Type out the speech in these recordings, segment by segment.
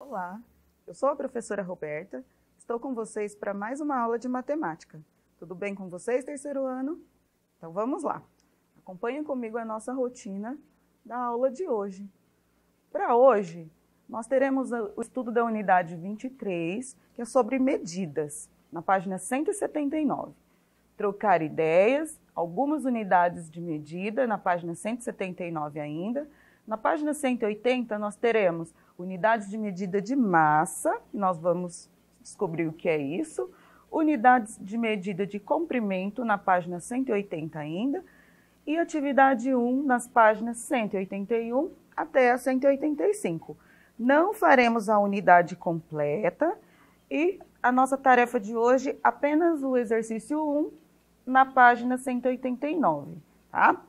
Olá, eu sou a professora Roberta, estou com vocês para mais uma aula de matemática. Tudo bem com vocês, terceiro ano? Então vamos lá. Acompanhem comigo a nossa rotina da aula de hoje. Para hoje, nós teremos o estudo da unidade 23, que é sobre medidas, na página 179. Trocar ideias, algumas unidades de medida, na página 179 ainda. Na página 180, nós teremos unidades de medida de massa, nós vamos descobrir o que é isso, unidades de medida de comprimento na página 180 ainda, e atividade 1 nas páginas 181 até a 185. Não faremos a unidade completa e a nossa tarefa de hoje apenas o exercício 1 na página 189, tá?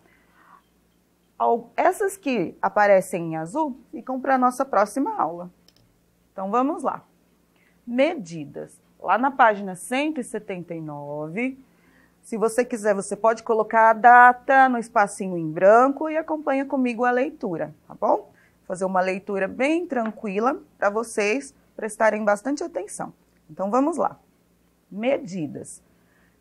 essas que aparecem em azul ficam para a nossa próxima aula. Então vamos lá. Medidas. Lá na página 179, se você quiser, você pode colocar a data no espacinho em branco e acompanha comigo a leitura, tá bom? Fazer uma leitura bem tranquila para vocês prestarem bastante atenção. Então vamos lá. Medidas.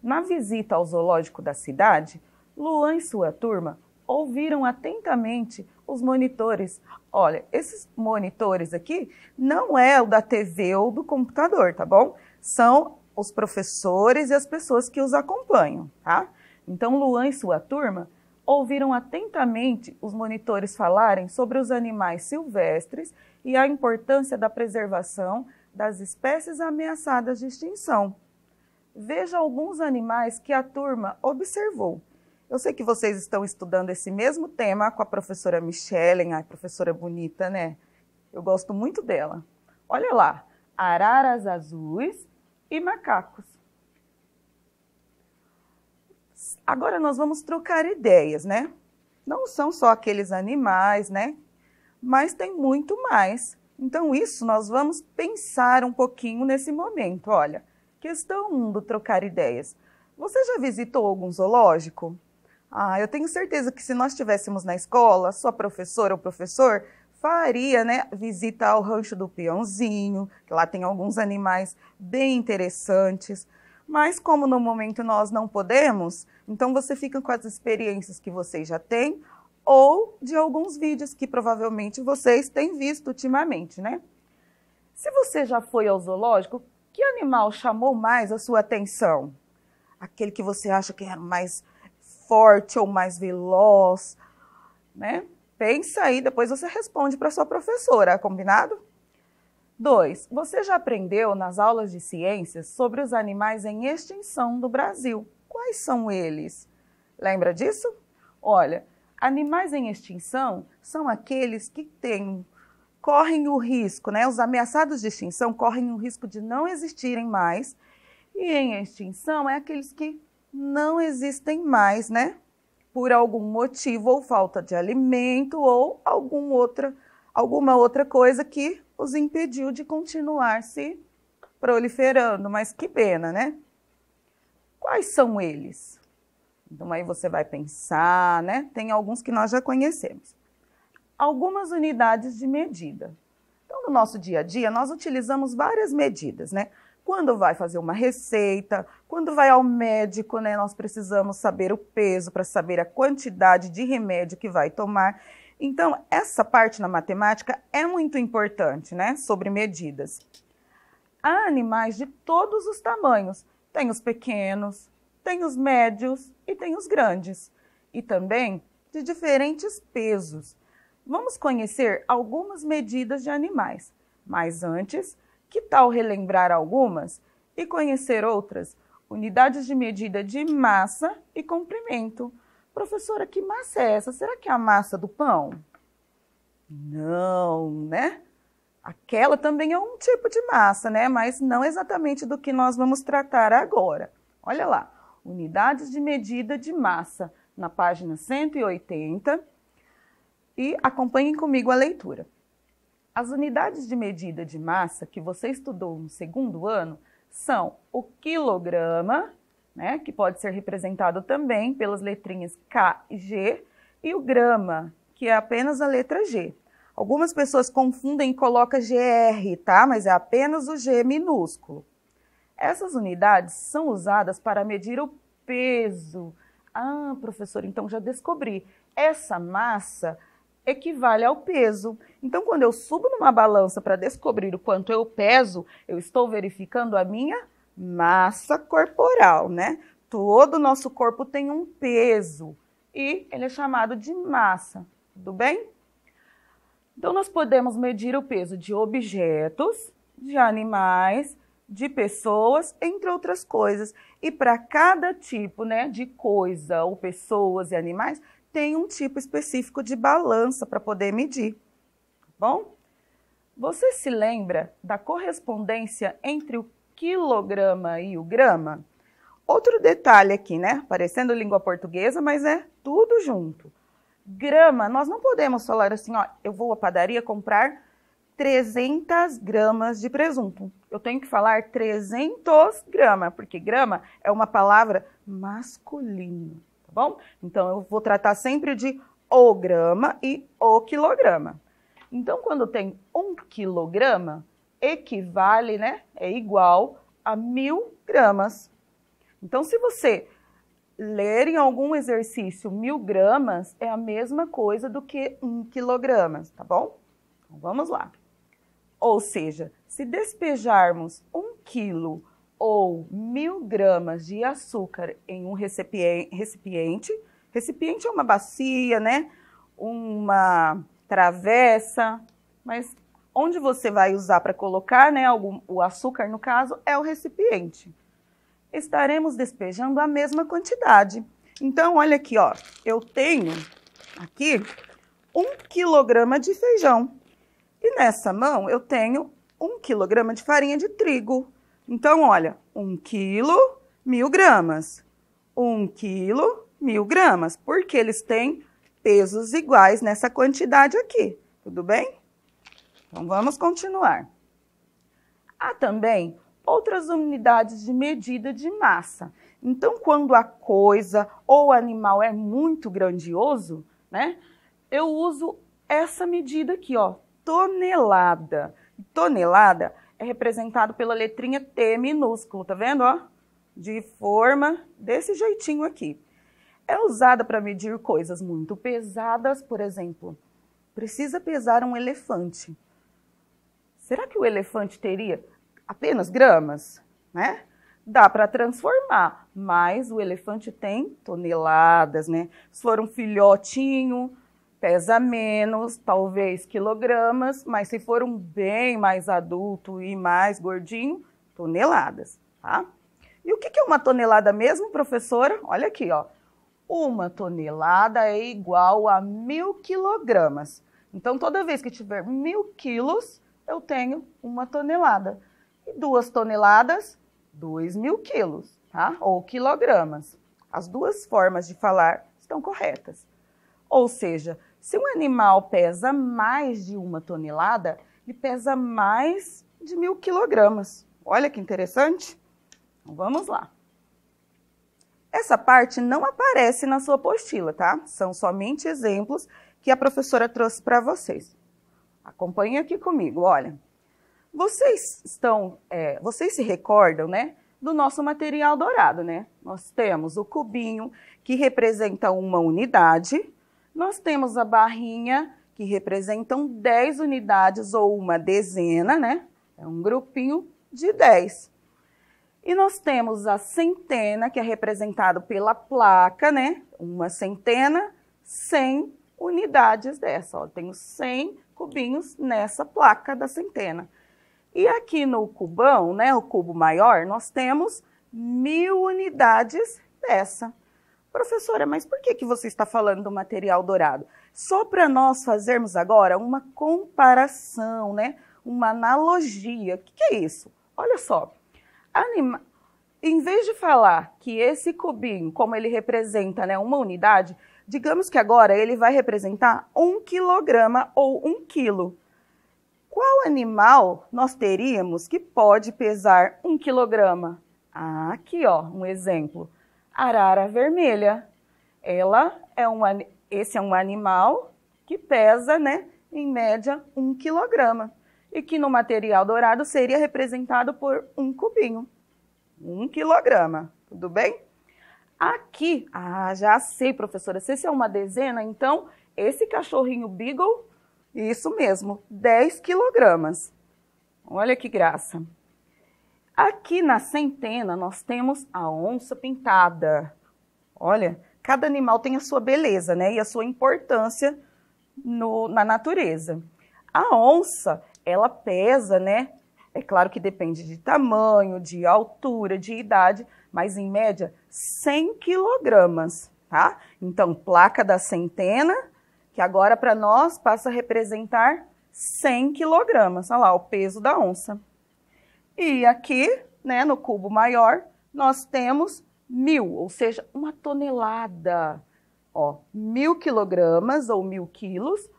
Na visita ao zoológico da cidade, Luan e sua turma ouviram atentamente os monitores. Olha, esses monitores aqui não é o da TV ou do computador, tá bom? São os professores e as pessoas que os acompanham, tá? Então, Luan e sua turma ouviram atentamente os monitores falarem sobre os animais silvestres e a importância da preservação das espécies ameaçadas de extinção. Veja alguns animais que a turma observou. Eu sei que vocês estão estudando esse mesmo tema com a professora Michelle, a professora bonita, né? Eu gosto muito dela. Olha lá, araras azuis e macacos. Agora nós vamos trocar ideias, né? Não são só aqueles animais, né? Mas tem muito mais. Então, isso nós vamos pensar um pouquinho nesse momento. Olha, questão 1 um do trocar ideias. Você já visitou algum zoológico? Ah, eu tenho certeza que se nós estivéssemos na escola, sua professora ou professor faria, né, visita ao rancho do peãozinho, que lá tem alguns animais bem interessantes. Mas como no momento nós não podemos, então você fica com as experiências que vocês já têm ou de alguns vídeos que provavelmente vocês têm visto ultimamente, né? Se você já foi ao zoológico, que animal chamou mais a sua atenção? Aquele que você acha que é mais forte ou mais veloz, né? Pensa aí, depois você responde para sua professora, combinado? 2. Você já aprendeu nas aulas de ciências sobre os animais em extinção do Brasil. Quais são eles? Lembra disso? Olha, animais em extinção são aqueles que têm, correm o risco, né? Os ameaçados de extinção correm o risco de não existirem mais. E em extinção é aqueles que não existem mais, né? Por algum motivo ou falta de alimento ou algum outra, alguma outra coisa que os impediu de continuar se proliferando. Mas que pena, né? Quais são eles? Então aí você vai pensar, né? Tem alguns que nós já conhecemos. Algumas unidades de medida. Então, no nosso dia a dia, nós utilizamos várias medidas, né? quando vai fazer uma receita, quando vai ao médico, né? Nós precisamos saber o peso para saber a quantidade de remédio que vai tomar. Então, essa parte na matemática é muito importante, né? Sobre medidas. Há animais de todos os tamanhos. Tem os pequenos, tem os médios e tem os grandes. E também de diferentes pesos. Vamos conhecer algumas medidas de animais. Mas antes, que tal relembrar algumas e conhecer outras? Unidades de medida de massa e comprimento. Professora, que massa é essa? Será que é a massa do pão? Não, né? Aquela também é um tipo de massa, né? Mas não exatamente do que nós vamos tratar agora. Olha lá, unidades de medida de massa, na página 180. E acompanhem comigo a leitura. As unidades de medida de massa que você estudou no segundo ano são o quilograma, né, que pode ser representado também pelas letrinhas K e G, e o grama, que é apenas a letra G. Algumas pessoas confundem e colocam GR, tá? Mas é apenas o G minúsculo. Essas unidades são usadas para medir o peso. Ah, professor, então já descobri. Essa massa equivale ao peso. Então, quando eu subo numa balança para descobrir o quanto eu peso, eu estou verificando a minha massa corporal, né? Todo o nosso corpo tem um peso e ele é chamado de massa, tudo bem? Então, nós podemos medir o peso de objetos, de animais, de pessoas, entre outras coisas. E para cada tipo né, de coisa ou pessoas e animais, tem um tipo específico de balança para poder medir. Tá bom? Você se lembra da correspondência entre o quilograma e o grama? Outro detalhe aqui, né? Parecendo língua portuguesa, mas é tudo junto. Grama, nós não podemos falar assim, ó, eu vou à padaria comprar 300 gramas de presunto. Eu tenho que falar 300 gramas, porque grama é uma palavra masculina bom? Então, eu vou tratar sempre de o grama e o quilograma. Então, quando tem um quilograma, equivale, né? É igual a mil gramas. Então, se você ler em algum exercício mil gramas, é a mesma coisa do que um quilograma, tá bom? Então, vamos lá. Ou seja, se despejarmos um quilo ou mil gramas de açúcar em um recipiente. Recipiente é uma bacia, né? Uma travessa, mas onde você vai usar para colocar, né? Algum, o açúcar, no caso, é o recipiente. Estaremos despejando a mesma quantidade. Então, olha aqui, ó. Eu tenho aqui um quilograma de feijão. E nessa mão eu tenho um quilograma de farinha de trigo. Então, olha, 1 quilo, mil gramas. 1 quilo, mil gramas, porque eles têm pesos iguais nessa quantidade aqui, tudo bem? Então, vamos continuar. Há também outras unidades de medida de massa. Então, quando a coisa ou animal é muito grandioso, né, eu uso essa medida aqui, ó, tonelada. Tonelada é representado pela letrinha T minúsculo, tá vendo? Ó? De forma desse jeitinho aqui. É usada para medir coisas muito pesadas, por exemplo, precisa pesar um elefante. Será que o elefante teria apenas gramas? Né? Dá para transformar, mas o elefante tem toneladas, né? Se for um filhotinho, pesa menos, talvez quilogramas, mas se for um bem mais adulto e mais gordinho, toneladas, tá? E o que é uma tonelada mesmo, professora? Olha aqui, ó. Uma tonelada é igual a mil quilogramas. Então, toda vez que tiver mil quilos, eu tenho uma tonelada. E duas toneladas, dois mil quilos, tá? Ou quilogramas. As duas formas de falar estão corretas. Ou seja, se um animal pesa mais de uma tonelada, ele pesa mais de mil quilogramas. Olha que interessante. Então, vamos lá. Essa parte não aparece na sua apostila, tá? São somente exemplos que a professora trouxe para vocês. Acompanhe aqui comigo, olha. Vocês estão, é, vocês se recordam, né, do nosso material dourado, né? Nós temos o cubinho que representa uma unidade, nós temos a barrinha, que representam 10 unidades ou uma dezena, né? É um grupinho de 10. E nós temos a centena, que é representado pela placa, né? Uma centena, 100 unidades dessa. Ó, tenho 100 cubinhos nessa placa da centena. E aqui no cubão, né, o cubo maior, nós temos mil unidades dessa. Professora, mas por que, que você está falando do material dourado? Só para nós fazermos agora uma comparação, né? uma analogia. O que, que é isso? Olha só. Anima... Em vez de falar que esse cubinho, como ele representa né, uma unidade, digamos que agora ele vai representar um quilograma ou um quilo. Qual animal nós teríamos que pode pesar um quilograma? Ah, aqui, ó, um exemplo arara vermelha. Ela é um, esse é um animal que pesa, né, em média, um quilograma e que no material dourado seria representado por um cubinho, um quilograma, tudo bem? Aqui, ah, já sei, professora, se esse é uma dezena, então esse cachorrinho Beagle, isso mesmo, 10 quilogramas. Olha que graça. Aqui na centena nós temos a onça pintada. Olha, cada animal tem a sua beleza, né? E a sua importância no, na natureza. A onça, ela pesa, né? É claro que depende de tamanho, de altura, de idade, mas em média 100 quilogramas, tá? Então, placa da centena, que agora para nós passa a representar 100 quilogramas. Olha lá, o peso da onça. E aqui, né, no cubo maior, nós temos mil, ou seja, uma tonelada. Ó, mil quilogramas ou mil quilos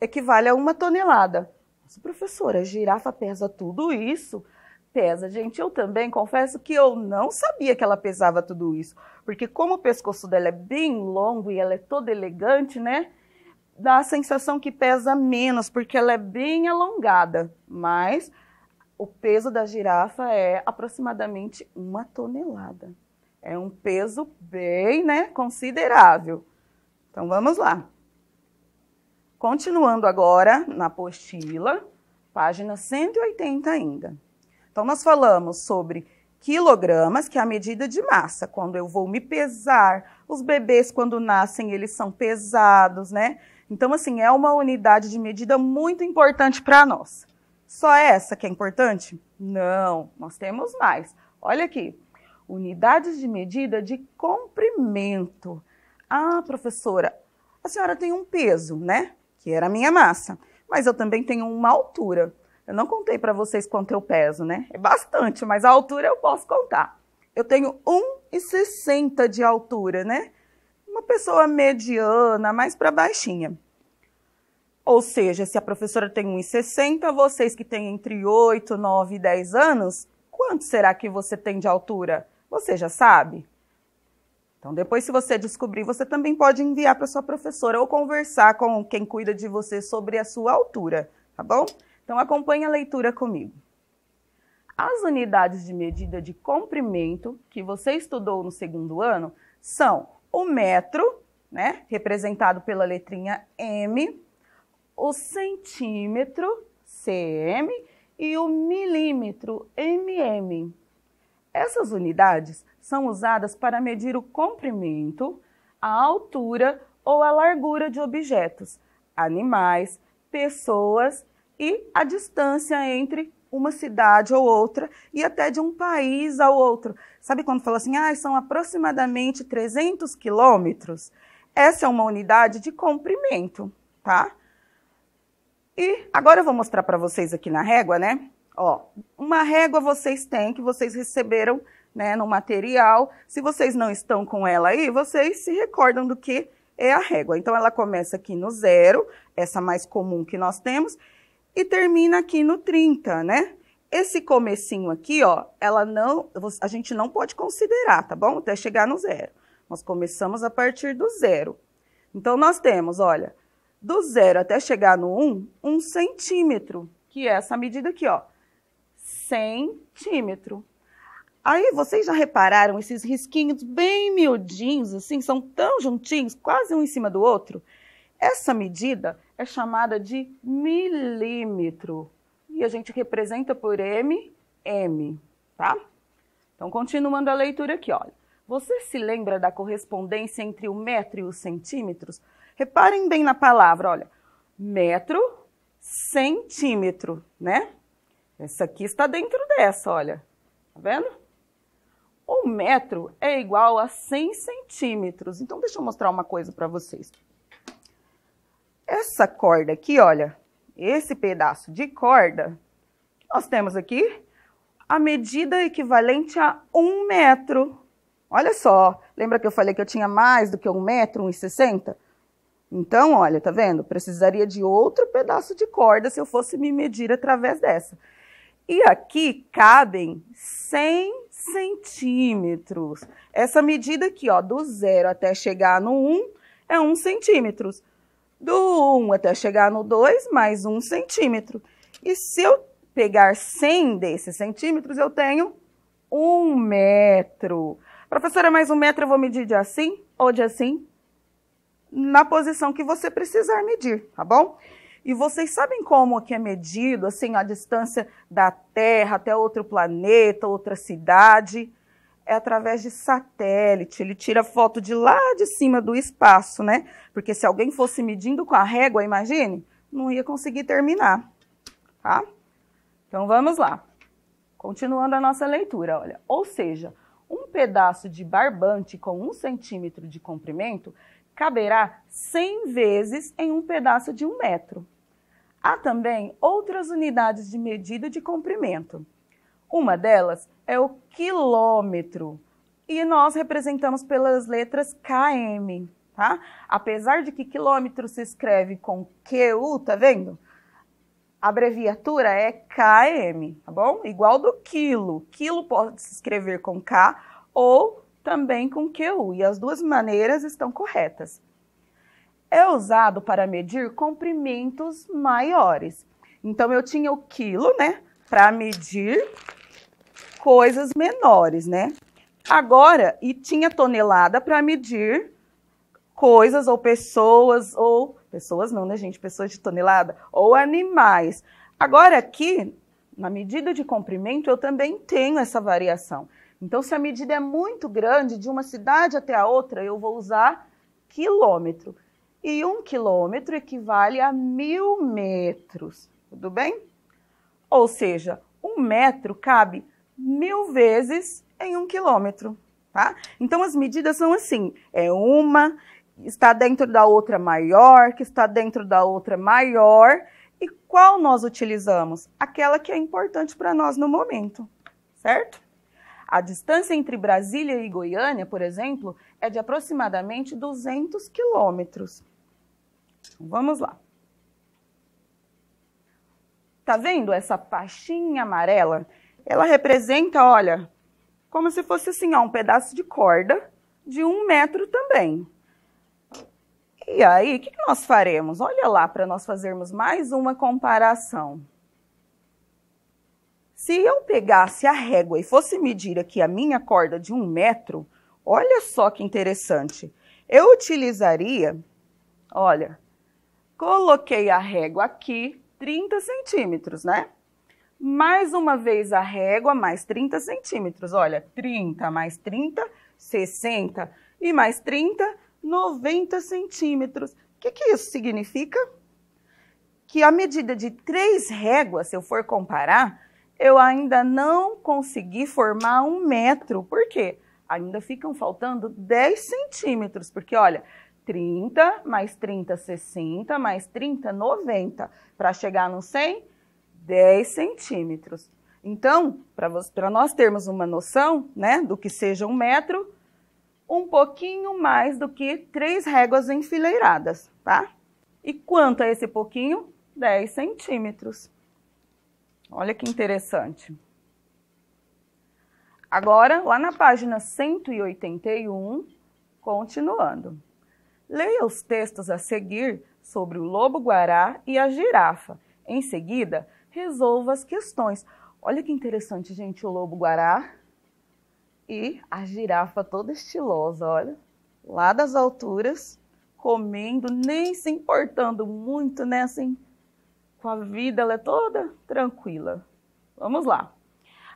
equivale a uma tonelada. Nossa professora, a girafa pesa tudo isso? Pesa, gente. Eu também confesso que eu não sabia que ela pesava tudo isso. Porque como o pescoço dela é bem longo e ela é toda elegante, né? Dá a sensação que pesa menos, porque ela é bem alongada. Mas o peso da girafa é aproximadamente uma tonelada. É um peso bem né, considerável. Então vamos lá. Continuando agora na apostila, página 180 ainda. Então nós falamos sobre quilogramas, que é a medida de massa. Quando eu vou me pesar, os bebês quando nascem, eles são pesados, né? Então assim, é uma unidade de medida muito importante para nós. Só essa que é importante? Não, nós temos mais. Olha aqui, unidades de medida de comprimento. Ah, professora, a senhora tem um peso, né? Que era a minha massa, mas eu também tenho uma altura. Eu não contei para vocês quanto eu peso, né? É bastante, mas a altura eu posso contar. Eu tenho 1,60 de altura, né? Uma pessoa mediana, mais para baixinha. Ou seja, se a professora tem 1,60, vocês que têm entre 8, 9 e 10 anos, quanto será que você tem de altura? Você já sabe? Então, depois, se você descobrir, você também pode enviar para sua professora ou conversar com quem cuida de você sobre a sua altura, tá bom? Então, acompanhe a leitura comigo. As unidades de medida de comprimento que você estudou no segundo ano são o metro, né, representado pela letrinha M, o centímetro, cm, e o milímetro, mm. Essas unidades são usadas para medir o comprimento, a altura ou a largura de objetos, animais, pessoas e a distância entre uma cidade ou outra e até de um país ao outro. Sabe quando fala assim, ah, são aproximadamente 300 quilômetros? Essa é uma unidade de comprimento, tá? E agora eu vou mostrar para vocês aqui na régua, né? Ó, uma régua vocês têm que vocês receberam, né, no material. Se vocês não estão com ela aí, vocês se recordam do que é a régua. Então ela começa aqui no zero, essa mais comum que nós temos, e termina aqui no 30, né? Esse comecinho aqui, ó, ela não, a gente não pode considerar, tá bom? Até chegar no zero. Nós começamos a partir do zero. Então, nós temos, olha, do zero até chegar no 1, um, um centímetro, que é essa medida aqui, ó, centímetro. Aí vocês já repararam esses risquinhos bem miudinhos, assim, são tão juntinhos, quase um em cima do outro? Essa medida é chamada de milímetro e a gente representa por M, M, tá? Então, continuando a leitura aqui, olha. Você se lembra da correspondência entre o metro e os centímetros? Reparem bem na palavra, olha. Metro, centímetro, né? Essa aqui está dentro dessa, olha. Tá vendo? Um metro é igual a 100 centímetros. Então, deixa eu mostrar uma coisa para vocês. Essa corda aqui, olha, esse pedaço de corda, nós temos aqui a medida equivalente a um metro. Olha só, lembra que eu falei que eu tinha mais do que um metro, 1,60? Então, olha, tá vendo? Precisaria de outro pedaço de corda se eu fosse me medir através dessa. E aqui cabem 100 centímetros. Essa medida aqui, ó, do zero até chegar no 1 um, é 1 um centímetro. Do 1 um até chegar no 2, mais 1 um centímetro. E se eu pegar 100 desses centímetros, eu tenho 1 um metro. Professora, mais um metro eu vou medir de assim ou de assim? na posição que você precisar medir, tá bom? E vocês sabem como que é medido, assim, a distância da Terra até outro planeta, outra cidade? É através de satélite. Ele tira foto de lá de cima do espaço, né? Porque se alguém fosse medindo com a régua, imagine, não ia conseguir terminar, tá? Então vamos lá. Continuando a nossa leitura, olha. Ou seja, um pedaço de barbante com um centímetro de comprimento caberá 100 vezes em um pedaço de um metro. Há também outras unidades de medida de comprimento. Uma delas é o quilômetro e nós representamos pelas letras km, tá? Apesar de que quilômetro se escreve com QU, tá vendo? A abreviatura é km, tá bom? Igual do quilo. Quilo pode se escrever com k ou também com QU, e as duas maneiras estão corretas. É usado para medir comprimentos maiores. Então, eu tinha o quilo, né, para medir coisas menores, né? Agora, e tinha tonelada para medir coisas ou pessoas ou pessoas não, né, gente, pessoas de tonelada ou animais. Agora aqui, na medida de comprimento, eu também tenho essa variação. Então, se a medida é muito grande, de uma cidade até a outra, eu vou usar quilômetro. E um quilômetro equivale a mil metros, tudo bem? Ou seja, um metro cabe mil vezes em um quilômetro, tá? Então, as medidas são assim, é uma, está dentro da outra maior, que está dentro da outra maior, e qual nós utilizamos? Aquela que é importante para nós no momento, certo? A distância entre Brasília e Goiânia, por exemplo, é de aproximadamente 200 quilômetros. Então, vamos lá. Tá vendo essa pastinha amarela? Ela representa, olha, como se fosse assim, ó, um pedaço de corda de um metro também. E aí, o que nós faremos? Olha lá, para nós fazermos mais uma comparação. Se eu pegasse a régua e fosse medir aqui a minha corda de um metro, olha só que interessante. Eu utilizaria, olha, coloquei a régua aqui, 30 centímetros, né? Mais uma vez a régua, mais 30 centímetros. Olha, 30 mais 30, 60 e mais 30, 90 centímetros. O que, que isso significa? Que a medida de três réguas, se eu for comparar, eu ainda não consegui formar um metro. Por quê? Ainda ficam faltando 10 centímetros, porque olha, 30 mais 30, 60 mais 30, 90. Para chegar no 100, 10 centímetros. Então, para nós termos uma noção né, do que seja um metro, um pouquinho mais do que três réguas enfileiradas, tá? E quanto a esse pouquinho? 10 centímetros. Olha que interessante. Agora, lá na página 181, continuando. Leia os textos a seguir sobre o lobo-guará e a girafa. Em seguida, resolva as questões. Olha que interessante, gente, o lobo-guará e a girafa toda estilosa, olha. Lá das alturas, comendo, nem se importando muito, né, assim, com a vida, ela é toda tranquila. Vamos lá.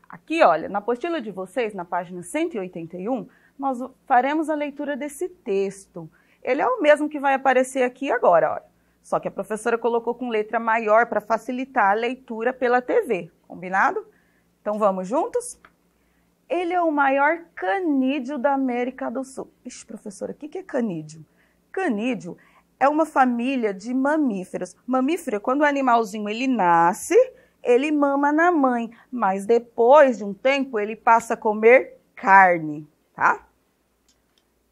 Aqui, olha, na apostila de vocês, na página 181, nós faremos a leitura desse texto. Ele é o mesmo que vai aparecer aqui agora, olha. Só que a professora colocou com letra maior para facilitar a leitura pela TV, combinado? Então vamos juntos? Ele é o maior canídeo da América do Sul. Ixi, professora, o que é canídeo? Canídeo é uma família de mamíferos. Mamífero é quando o animalzinho ele nasce, ele mama na mãe, mas depois de um tempo ele passa a comer carne, tá?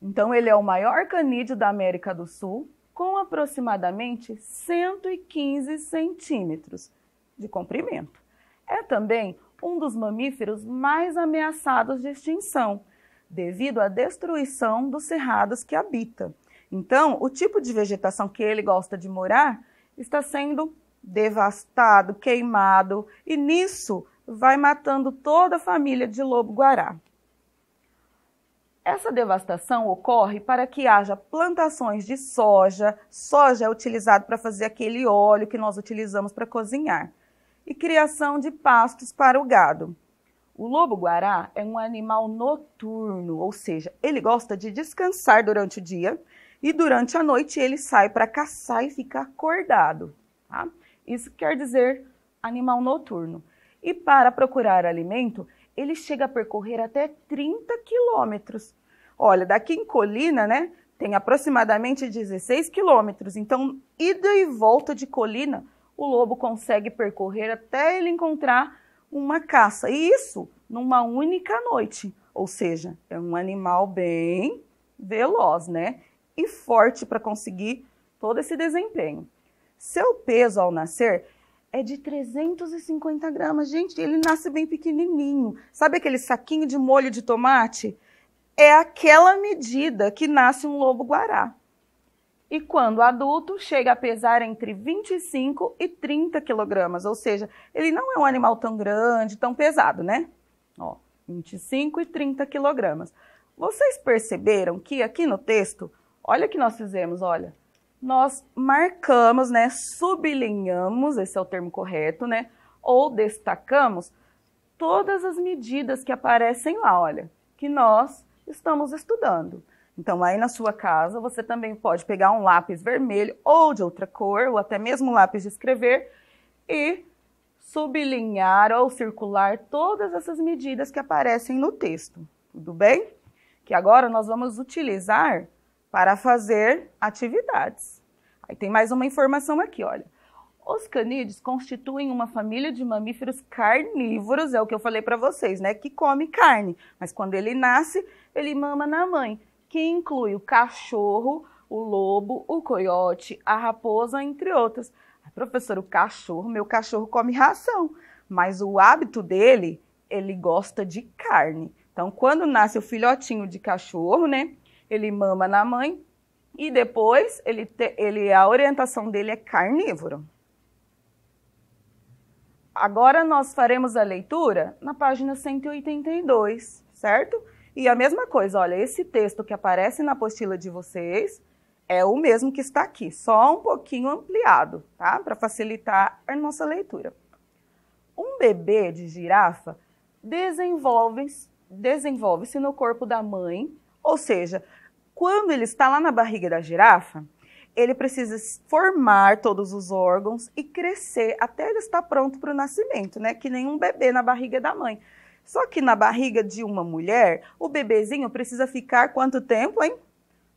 Então ele é o maior canídeo da América do Sul, com aproximadamente 115 centímetros de comprimento. É também um dos mamíferos mais ameaçados de extinção, devido à destruição dos cerrados que habita. Então, o tipo de vegetação que ele gosta de morar está sendo devastado, queimado, e nisso vai matando toda a família de lobo-guará. Essa devastação ocorre para que haja plantações de soja. Soja é utilizado para fazer aquele óleo que nós utilizamos para cozinhar. E criação de pastos para o gado. O lobo-guará é um animal noturno, ou seja, ele gosta de descansar durante o dia e durante a noite ele sai para caçar e fica acordado. Tá? Isso quer dizer animal noturno. E para procurar alimento, ele chega a percorrer até 30 quilômetros. Olha, daqui em colina, né? Tem aproximadamente 16 quilômetros. Então, ida e volta de colina, o lobo consegue percorrer até ele encontrar uma caça. E isso numa única noite. Ou seja, é um animal bem veloz, né? e forte para conseguir todo esse desempenho. Seu peso ao nascer é de 350 gramas. Gente, ele nasce bem pequenininho. Sabe aquele saquinho de molho de tomate? É aquela medida que nasce um lobo-guará. E quando adulto, chega a pesar entre 25 e 30 quilogramas. Ou seja, ele não é um animal tão grande, tão pesado, né? Ó, 25 e 30 quilogramas. Vocês perceberam que aqui no texto Olha o que nós fizemos, olha. Nós marcamos, né, sublinhamos, esse é o termo correto, né, ou destacamos todas as medidas que aparecem lá, olha, que nós estamos estudando. Então, aí na sua casa, você também pode pegar um lápis vermelho ou de outra cor, ou até mesmo um lápis de escrever, e sublinhar ou circular todas essas medidas que aparecem no texto. Tudo bem? Que agora nós vamos utilizar para fazer atividades. Aí tem mais uma informação aqui, olha. Os canídeos constituem uma família de mamíferos carnívoros, é o que eu falei para vocês, né? Que come carne, mas quando ele nasce, ele mama na mãe, que inclui o cachorro, o lobo, o coiote, a raposa, entre outras. Professor, o cachorro, meu cachorro come ração, mas o hábito dele, ele gosta de carne. Então, quando nasce o filhotinho de cachorro, né? ele mama na mãe e depois ele, te, ele a orientação dele é carnívoro. Agora nós faremos a leitura na página 182, certo? E a mesma coisa, olha, esse texto que aparece na apostila de vocês é o mesmo que está aqui, só um pouquinho ampliado, tá? Para facilitar a nossa leitura. Um bebê de girafa desenvolve-se desenvolve no corpo da mãe, ou seja, quando ele está lá na barriga da girafa, ele precisa formar todos os órgãos e crescer até ele estar pronto para o nascimento, né? Que nem um bebê na barriga da mãe. Só que na barriga de uma mulher, o bebezinho precisa ficar quanto tempo, hein?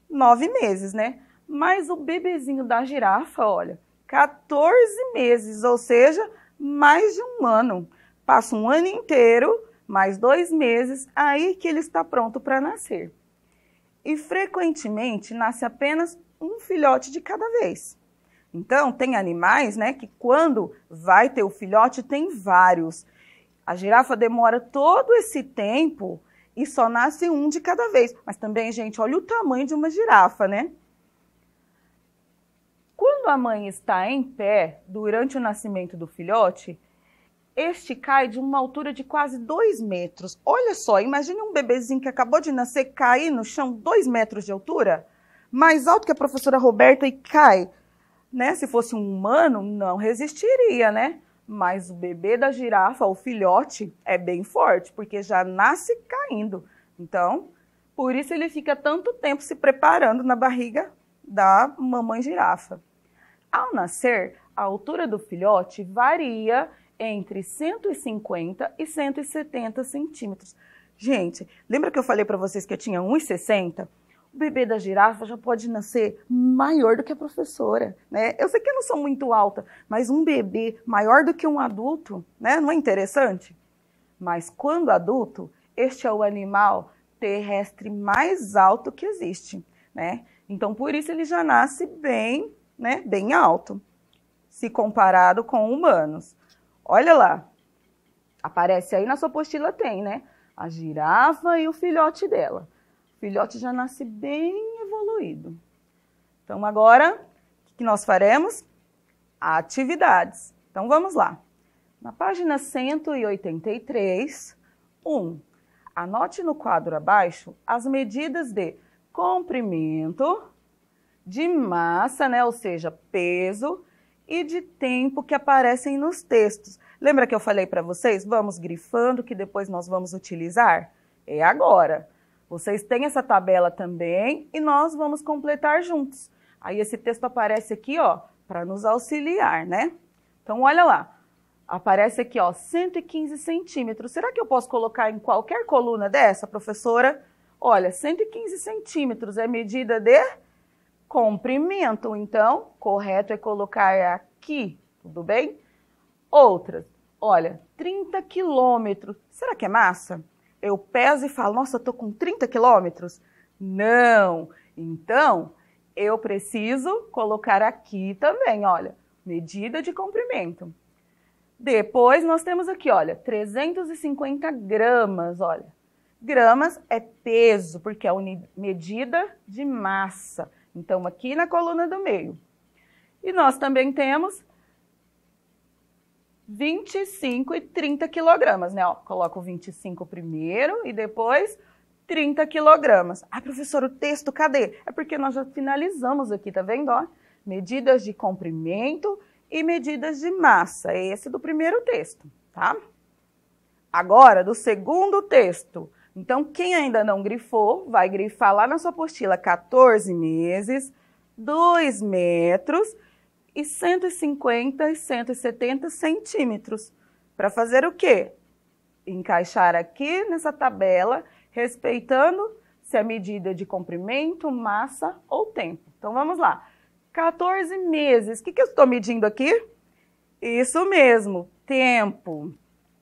Nove meses, né? Mas o bebezinho da girafa, olha, 14 meses, ou seja, mais de um ano. Passa um ano inteiro, mais dois meses, aí que ele está pronto para nascer e frequentemente nasce apenas um filhote de cada vez. Então, tem animais né, que, quando vai ter o filhote, tem vários. A girafa demora todo esse tempo e só nasce um de cada vez. Mas também, gente, olha o tamanho de uma girafa, né? Quando a mãe está em pé durante o nascimento do filhote, este cai de uma altura de quase 2 metros. Olha só, imagine um bebezinho que acabou de nascer cair no chão 2 metros de altura, mais alto que a professora Roberta e cai. Né? Se fosse um humano, não resistiria, né? Mas o bebê da girafa, o filhote, é bem forte, porque já nasce caindo. Então, por isso ele fica tanto tempo se preparando na barriga da mamãe girafa. Ao nascer, a altura do filhote varia entre 150 e 170 centímetros. Gente, lembra que eu falei para vocês que eu tinha 1,60? O bebê da girafa já pode nascer maior do que a professora, né? Eu sei que eu não sou muito alta, mas um bebê maior do que um adulto, né? Não é interessante? Mas quando adulto, este é o animal terrestre mais alto que existe, né? Então, por isso ele já nasce bem, né? Bem alto, se comparado com humanos. Olha lá. Aparece aí na sua apostila tem, né? A girafa e o filhote dela. O filhote já nasce bem evoluído. Então agora, o que nós faremos? Atividades. Então vamos lá. Na página 183, 1. Anote no quadro abaixo as medidas de comprimento, de massa, né, ou seja, peso e de tempo que aparecem nos textos. Lembra que eu falei para vocês? Vamos grifando que depois nós vamos utilizar? É agora. Vocês têm essa tabela também e nós vamos completar juntos. Aí esse texto aparece aqui, ó, para nos auxiliar, né? Então olha lá. Aparece aqui, ó, 115 centímetros. Será que eu posso colocar em qualquer coluna dessa, professora? Olha, 115 centímetros é medida de comprimento. Então, correto é colocar aqui, tudo bem? Outras. Olha, 30 quilômetros. Será que é massa? Eu peso e falo, nossa, estou com 30 quilômetros? Não. Então, eu preciso colocar aqui também, olha, medida de comprimento. Depois nós temos aqui, olha, 350 gramas, olha. Gramas é peso, porque é medida de massa. Então, aqui na coluna do meio. E nós também temos 25 e 30 quilogramas, né? Ó, coloco 25 primeiro e depois 30 quilogramas. Ah, professor, o texto cadê? É porque nós já finalizamos aqui, tá vendo? Ó, medidas de comprimento e medidas de massa. É esse do primeiro texto, tá? Agora, do segundo texto, então, quem ainda não grifou, vai grifar lá na sua apostila 14 meses, 2 metros e 150 e 170 centímetros. Para fazer o quê? Encaixar aqui nessa tabela, respeitando se é medida de comprimento, massa ou tempo. Então, vamos lá. 14 meses. O que, que eu estou medindo aqui? Isso mesmo, tempo.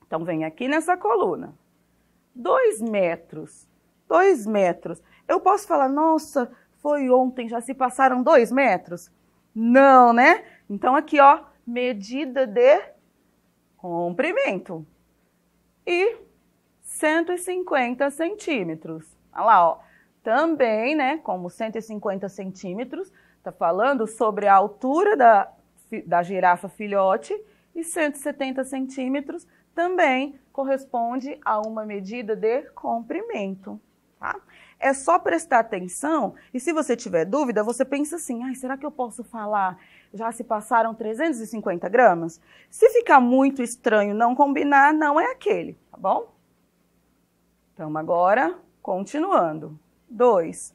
Então, vem aqui nessa coluna dois metros. Dois metros. Eu posso falar, nossa, foi ontem, já se passaram dois metros? Não, né? Então aqui, ó, medida de comprimento. E 150 centímetros. Olha lá, ó. Também, né, como 150 centímetros, tá falando sobre a altura da, da girafa filhote e 170 centímetros também corresponde a uma medida de comprimento. Tá? É só prestar atenção e se você tiver dúvida, você pensa assim, Ai, será que eu posso falar já se passaram 350 gramas? Se ficar muito estranho não combinar, não é aquele, tá bom? Então agora, continuando. 2.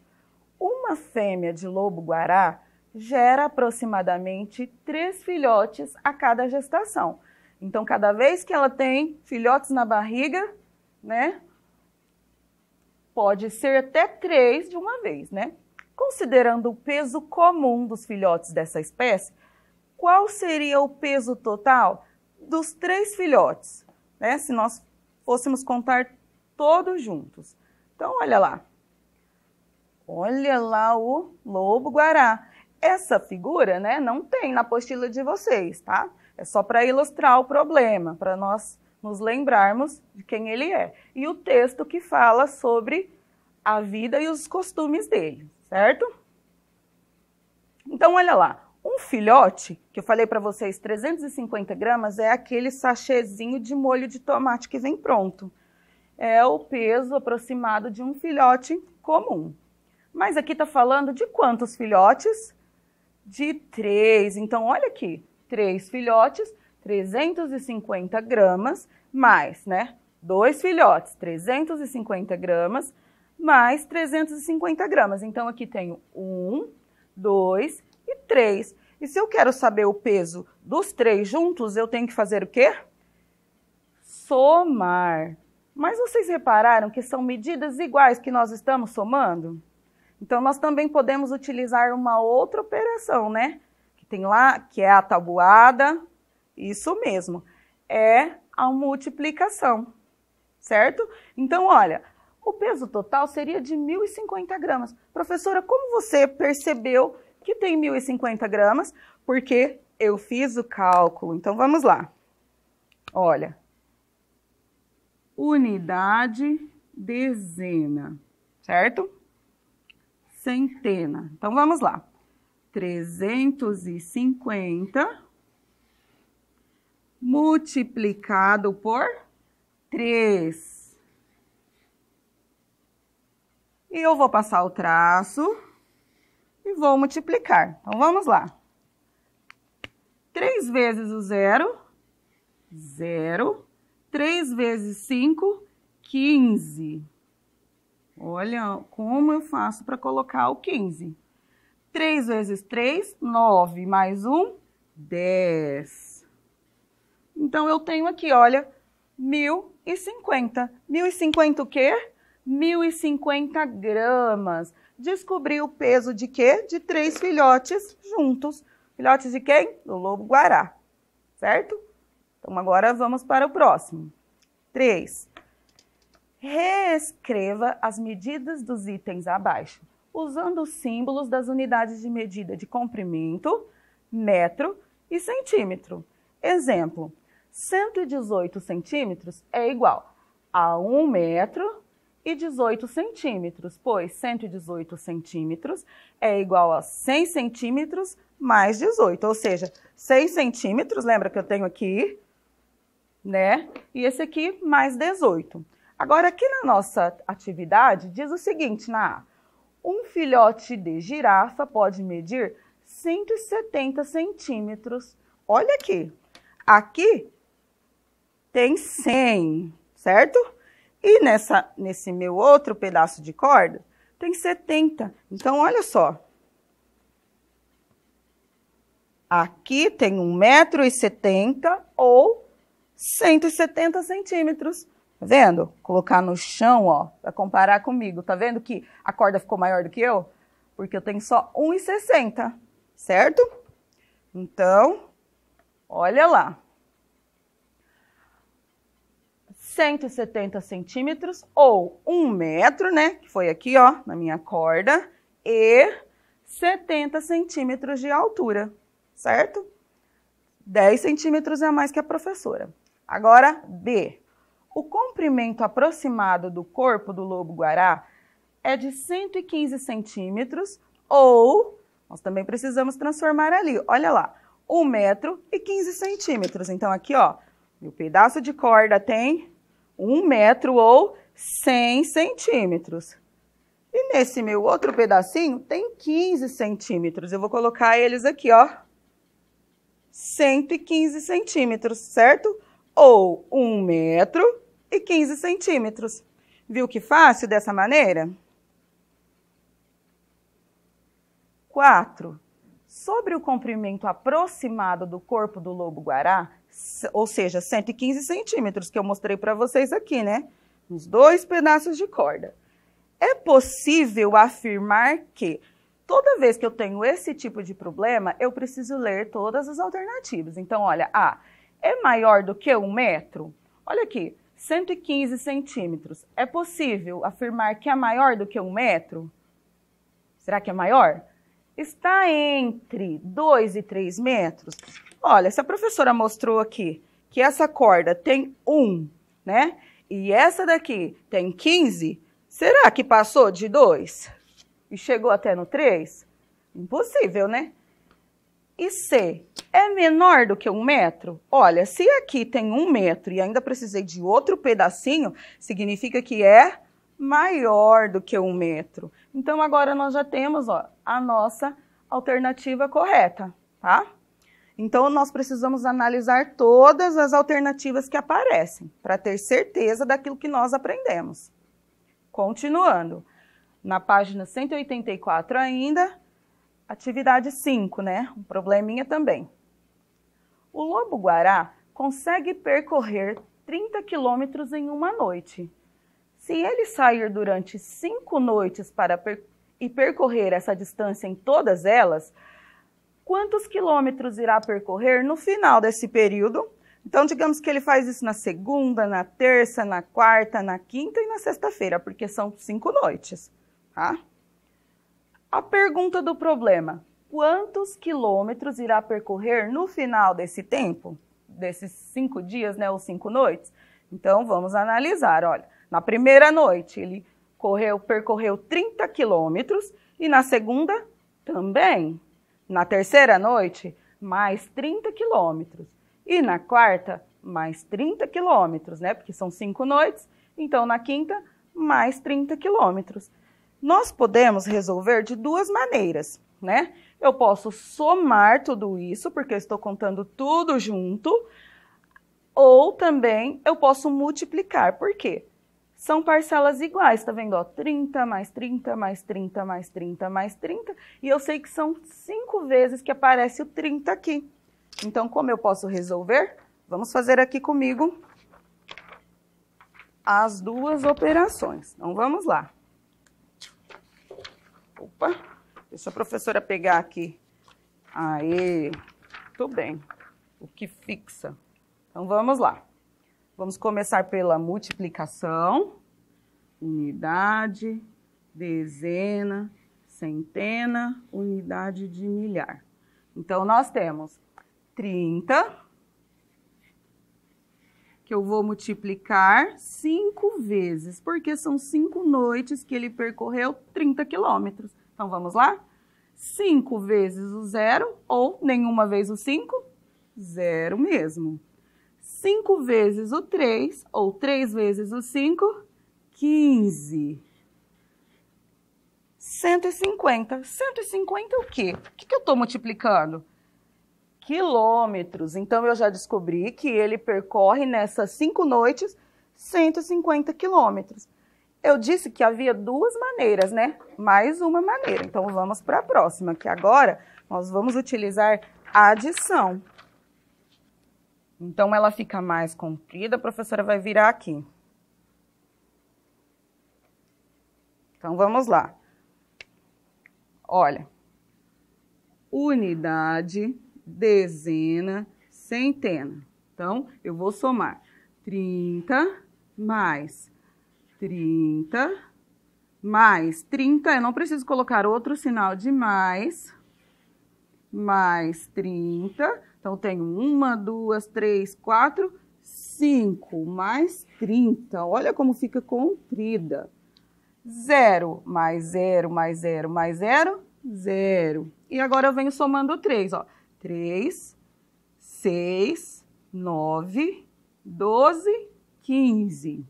Uma fêmea de lobo-guará gera aproximadamente 3 filhotes a cada gestação. Então, cada vez que ela tem filhotes na barriga, né? Pode ser até três de uma vez, né? Considerando o peso comum dos filhotes dessa espécie, qual seria o peso total dos três filhotes, né? Se nós fôssemos contar todos juntos. Então, olha lá. Olha lá o lobo-guará. Essa figura, né, não tem na apostila de vocês, tá? É só para ilustrar o problema, para nós nos lembrarmos de quem ele é. E o texto que fala sobre a vida e os costumes dele, certo? Então, olha lá. Um filhote, que eu falei para vocês, 350 gramas, é aquele sachêzinho de molho de tomate que vem pronto. É o peso aproximado de um filhote comum. Mas aqui está falando de quantos filhotes? De três. Então, olha aqui três filhotes, 350 gramas, mais, né? Dois filhotes, 350 gramas, mais 350 gramas. Então, aqui tenho um, dois e três. E se eu quero saber o peso dos três juntos, eu tenho que fazer o quê? Somar. Mas vocês repararam que são medidas iguais que nós estamos somando? Então, nós também podemos utilizar uma outra operação, né? Tem lá que é a tabuada, isso mesmo, é a multiplicação, certo? Então, olha, o peso total seria de 1.050 gramas. Professora, como você percebeu que tem 1.050 gramas? Porque eu fiz o cálculo. Então, vamos lá. Olha, unidade, dezena, certo? Centena. Então, vamos lá. 350 multiplicado por 3. E eu vou passar o traço e vou multiplicar. Então, vamos lá. 3 vezes o zero, 0. 3 vezes 5, 15. Olha como eu faço para colocar o 15. 15. 3 vezes 3, 9, mais 1, 10. Então, eu tenho aqui, olha, 1.050. 1.050 o quê? 1.050 gramas. Descobri o peso de quê? De três filhotes juntos. Filhotes de quem? Do lobo-guará, certo? Então, agora vamos para o próximo. 3. Reescreva as medidas dos itens abaixo usando os símbolos das unidades de medida de comprimento, metro e centímetro. Exemplo, 118 centímetros é igual a 1 metro e 18 centímetros, pois 118 centímetros é igual a 100 centímetros mais 18, ou seja, 6 centímetros, lembra que eu tenho aqui, né? E esse aqui mais 18. Agora, aqui na nossa atividade, diz o seguinte, na A, um filhote de girafa pode medir 170 centímetros. Olha aqui. Aqui tem 100, certo? E nessa, nesse meu outro pedaço de corda, tem 70. Então, olha só. Aqui tem 1,70m ou 170 centímetros. Tá vendo? Colocar no chão, ó, para comparar comigo. Tá vendo que a corda ficou maior do que eu? Porque eu tenho só 1,60, certo? Então, olha lá. 170 centímetros ou 1 metro, né? Que foi aqui, ó, na minha corda. E 70 centímetros de altura, certo? 10 centímetros é mais que a professora. Agora, B. O comprimento aproximado do corpo do lobo-guará é de 115 centímetros ou, nós também precisamos transformar ali, olha lá, 1 metro e 15 centímetros. Então, aqui, ó, meu pedaço de corda tem 1 metro ou 100 centímetros. E nesse meu outro pedacinho tem 15 centímetros. Eu vou colocar eles aqui, ó. 115 centímetros, certo? Ou 1 metro e 15 centímetros. Viu que fácil dessa maneira? 4. Sobre o comprimento aproximado do corpo do lobo-guará, ou seja, 115 centímetros, que eu mostrei para vocês aqui, né? Os dois pedaços de corda. É possível afirmar que toda vez que eu tenho esse tipo de problema, eu preciso ler todas as alternativas. Então, olha, A, é maior do que um metro? Olha aqui, 115 centímetros. É possível afirmar que é maior do que um metro? Será que é maior? Está entre 2 e 3 metros. Olha, se a professora mostrou aqui que essa corda tem 1, um, né? E essa daqui tem 15, será que passou de 2 e chegou até no 3? Impossível, né? E C, é menor do que um metro? Olha, se aqui tem um metro e ainda precisei de outro pedacinho, significa que é maior do que um metro. Então, agora nós já temos ó, a nossa alternativa correta, tá? Então, nós precisamos analisar todas as alternativas que aparecem para ter certeza daquilo que nós aprendemos. Continuando, na página 184 ainda, atividade 5, né? Um probleminha também. O lobo-guará consegue percorrer 30 quilômetros em uma noite. Se ele sair durante cinco noites para per e percorrer essa distância em todas elas, quantos quilômetros irá percorrer no final desse período? Então, digamos que ele faz isso na segunda, na terça, na quarta, na quinta e na sexta-feira, porque são cinco noites. Tá? A pergunta do problema: quantos quilômetros irá percorrer no final desse tempo, desses cinco dias, né, ou cinco noites. Então vamos analisar. Olha, na primeira noite ele correu, percorreu 30 quilômetros e na segunda também. Na terceira noite, mais 30 quilômetros. E na quarta, mais 30 quilômetros, né? Porque são cinco noites. Então, na quinta, mais 30 quilômetros. Nós podemos resolver de duas maneiras, né? eu posso somar tudo isso, porque eu estou contando tudo junto, ou também eu posso multiplicar. Por quê? São parcelas iguais, tá vendo? Ó, 30 mais 30 mais 30 mais 30 mais 30. E eu sei que são cinco vezes que aparece o 30 aqui. Então, como eu posso resolver? Vamos fazer aqui comigo as duas operações. Então, vamos lá. Opa! Deixa a professora pegar aqui. Aí, tudo bem. O que fixa. Então vamos lá. Vamos começar pela multiplicação. Unidade, dezena, centena, unidade de milhar. Então nós temos 30, que eu vou multiplicar cinco vezes, porque são cinco noites que ele percorreu 30 quilômetros. Então vamos lá? 5 vezes o zero, ou nenhuma vez o 5, zero mesmo. 5 vezes o 3, ou 3 vezes o 5, 15. 150. 150 é o quê? O que, eu estou multiplicando? Quilômetros. Então, eu já descobri que ele percorre nessas 5 noites 150 quilômetros. Eu disse que havia duas maneiras, né? Mais uma maneira. Então vamos para a próxima, que agora nós vamos utilizar adição. Então ela fica mais comprida, a professora vai virar aqui. Então vamos lá. Olha. Unidade, dezena, centena. Então eu vou somar 30 mais 30 mais 30, eu não preciso colocar outro sinal de mais, mais 30. Então, tenho uma, duas, três, quatro, cinco, mais 30. Olha como fica comprida. Zero, mais zero, mais zero, mais zero, zero. E agora eu venho somando três, ó. Três, seis, nove, doze, quinze.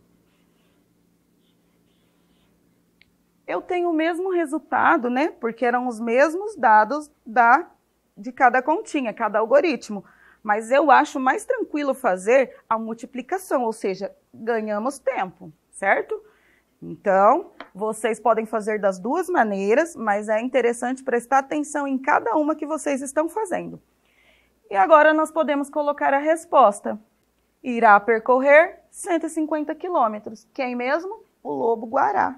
eu tenho o mesmo resultado, né? Porque eram os mesmos dados da de cada continha, cada algoritmo. Mas eu acho mais tranquilo fazer a multiplicação, ou seja, ganhamos tempo, certo? Então, vocês podem fazer das duas maneiras, mas é interessante prestar atenção em cada uma que vocês estão fazendo. E agora nós podemos colocar a resposta. Irá percorrer 150 quilômetros. Quem mesmo? O lobo guará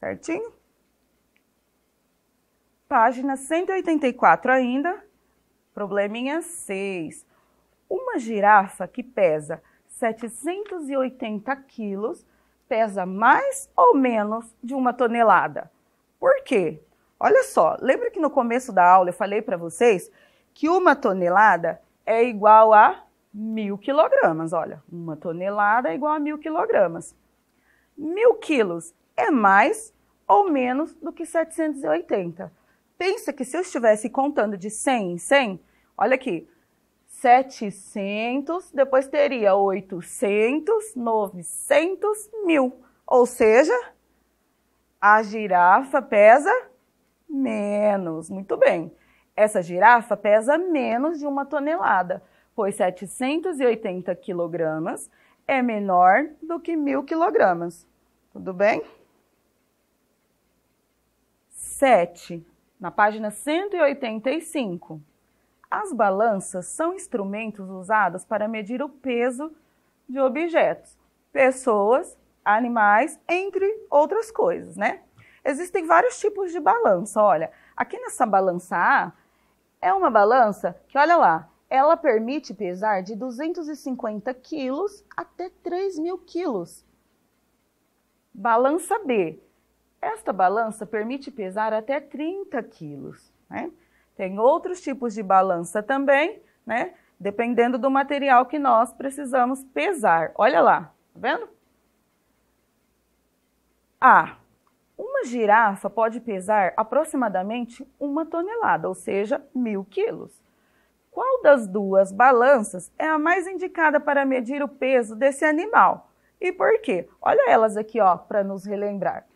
certinho? Página 184 ainda, probleminha 6. Uma girafa que pesa 780 quilos pesa mais ou menos de uma tonelada. Por quê? Olha só, lembra que no começo da aula eu falei para vocês que uma tonelada é igual a mil quilogramas. Olha, uma tonelada é igual a mil quilogramas. Mil quilos é mais ou menos do que 780. Pensa que se eu estivesse contando de 100 em 100, olha aqui, 700, depois teria 800, 900, 1000. Ou seja, a girafa pesa menos. Muito bem. Essa girafa pesa menos de uma tonelada, pois 780 quilogramas é menor do que 1.000 quilogramas. Tudo bem? 7, na página 185. As balanças são instrumentos usados para medir o peso de objetos, pessoas, animais, entre outras coisas, né? Existem vários tipos de balança, olha. Aqui nessa balança A, é uma balança que, olha lá, ela permite pesar de 250 quilos até 3 mil quilos. Balança B esta balança permite pesar até 30 quilos. Né? Tem outros tipos de balança também, né? dependendo do material que nós precisamos pesar. Olha lá, tá vendo? A. Ah, uma girafa pode pesar aproximadamente uma tonelada, ou seja, mil quilos. Qual das duas balanças é a mais indicada para medir o peso desse animal? E por quê? Olha elas aqui, ó, para nos relembrar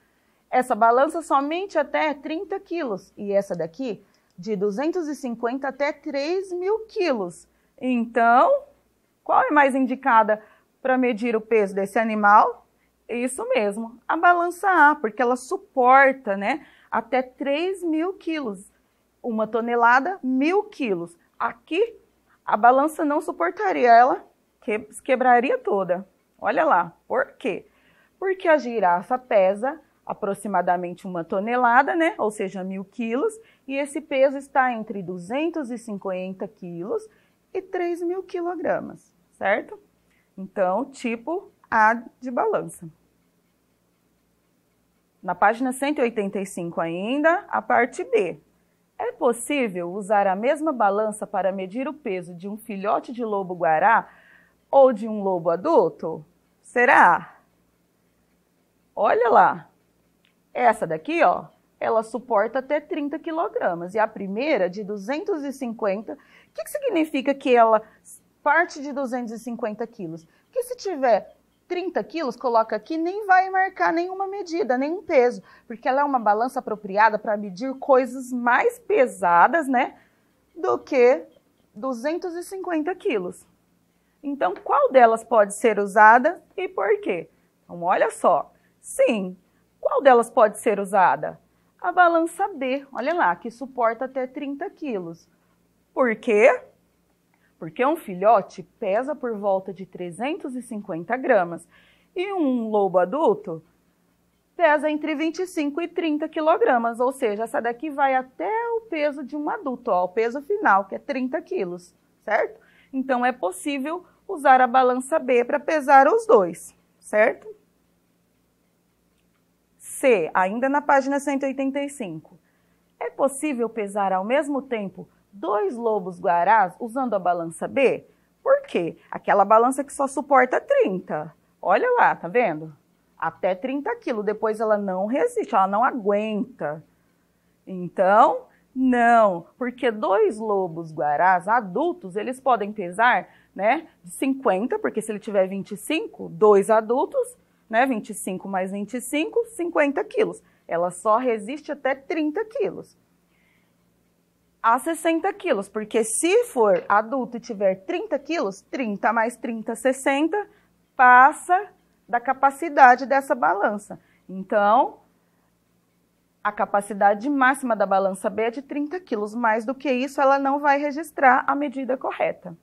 essa balança somente até 30 quilos e essa daqui de 250 até 3 mil quilos. Então, qual é mais indicada para medir o peso desse animal? Isso mesmo, a balança A, porque ela suporta né, até 3 mil quilos. Uma tonelada, mil quilos. Aqui, a balança não suportaria ela, que, quebraria toda. Olha lá, por quê? Porque a girafa pesa aproximadamente uma tonelada, né? ou seja, mil quilos, e esse peso está entre 250 quilos e 3 mil quilogramas, certo? Então, tipo A de balança. Na página 185 ainda, a parte B. É possível usar a mesma balança para medir o peso de um filhote de lobo-guará ou de um lobo adulto? Será? Olha lá, essa daqui, ó, ela suporta até 30 quilogramas. E a primeira, de 250, o que, que significa que ela parte de 250 quilos? Porque se tiver 30 quilos, coloca aqui, nem vai marcar nenhuma medida, nenhum peso, porque ela é uma balança apropriada para medir coisas mais pesadas, né, do que 250 quilos. Então, qual delas pode ser usada e por quê? Então, olha só. Sim, qual delas pode ser usada? A balança B, olha lá, que suporta até 30 quilos. Por quê? Porque um filhote pesa por volta de 350 gramas e um lobo adulto pesa entre 25 e 30 quilogramas, ou seja, essa daqui vai até o peso de um adulto, ó, o peso final, que é 30 quilos, certo? Então é possível usar a balança B para pesar os dois, certo? C, ainda na página 185. É possível pesar ao mesmo tempo dois lobos guarás usando a balança B? Por quê? Aquela balança que só suporta 30. Olha lá, tá vendo? Até 30 quilos. Depois ela não resiste, ela não aguenta. Então, não, porque dois lobos guarás adultos, eles podem pesar, né, de 50, porque se ele tiver 25, dois adultos né? 25 mais 25, 50 quilos. Ela só resiste até 30 quilos. A 60 quilos, porque se for adulto e tiver 30 quilos, 30 mais 30, 60, passa da capacidade dessa balança. Então, a capacidade máxima da balança B é de 30 quilos. Mais do que isso, ela não vai registrar a medida correta.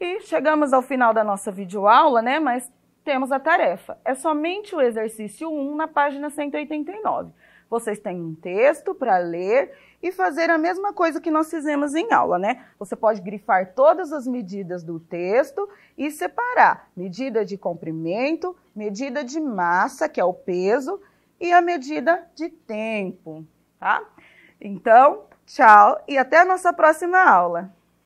E chegamos ao final da nossa videoaula, né? Mas temos a tarefa. É somente o exercício 1 na página 189. Vocês têm um texto para ler e fazer a mesma coisa que nós fizemos em aula, né? Você pode grifar todas as medidas do texto e separar medida de comprimento, medida de massa, que é o peso, e a medida de tempo, tá? Então, tchau e até a nossa próxima aula.